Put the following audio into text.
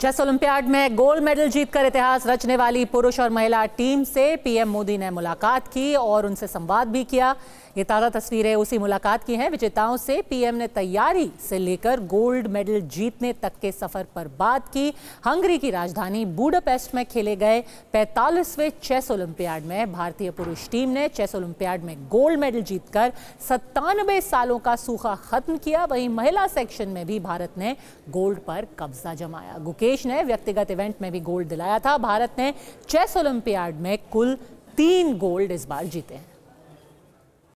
chess olympiad में gold medal जीतकर इतिहास रचने वाली पुरुष और महिला टीम से पीएम मोदी ने मुलाकात की और उनसे संवाद भी किया ये ताज़ा तस्वीरें उसी मुलाकात की हैं विजेताओं से पीएम ने तैयारी से लेकर गोल्ड मेडल जीतने तक के सफ़र पर बात की हंगरी की राजधानी बूडापेस्ट में खेले गए पैंतालीसवें चेस ओलंपियाड में भारतीय पुरुष टीम ने चेस ओलंपियाड में गोल्ड मेडल जीतकर सत्तानबे सालों का सूखा खत्म किया वहीं महिला सेक्शन में भी भारत ने गोल्ड पर कब्जा जमाया गुके देश ने व्यक्तिगत इवेंट में भी गोल्ड दिलाया था भारत ने चेस ओलंपियाड में कुल तीन गोल्ड इस बार जीते हैं